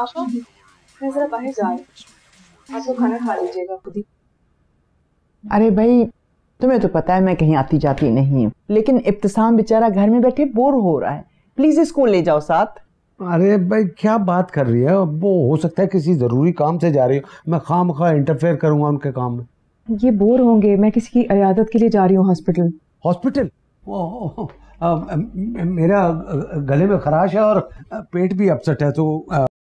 आशा मैं जरा बाहर जा रही आप तो खाना खा लीजिएगा खुद ही अरे भाई तुम्हें तो पता है मैं कहीं आती जाती नहीं हूँ लेकिन इब्तिसाम बेचारा घर में बैठे बोर हो रहा है प्लीज स्कूल ले जाओ साथ अरे भाई क्या बात कर रही है वो हो सकता है किसी ज़रूरी काम से जा रही हूँ मैं खाम खा इंटरफेयर करूंगा उनके काम में ये बोर होंगे मैं किसी की अयादत के लिए जा रही हूँ हॉस्पिटल हॉस्पिटल मेरा गले में खराश है और पेट भी अपसेट है तो